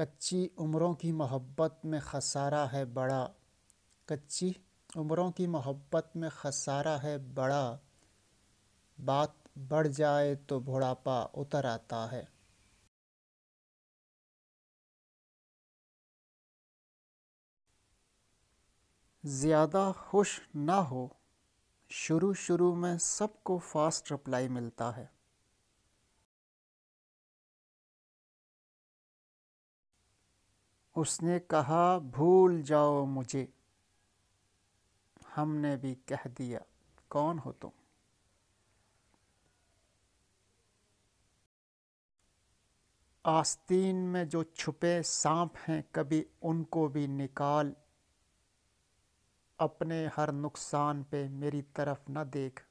कच्ची उम्रों की मोहब्बत में खसारा है बड़ा कच्ची उम्रों की मोहब्बत में खसारा है बड़ा बात बढ़ जाए तो बुढ़ापा उतर आता है ज़्यादा खुश ना हो शुरू शुरू में सबको फास्ट रिप्लाई मिलता है उसने कहा भूल जाओ मुझे हमने भी कह दिया कौन हो तुम आस्तीन में जो छुपे सांप हैं कभी उनको भी निकाल अपने हर नुकसान पे मेरी तरफ न देख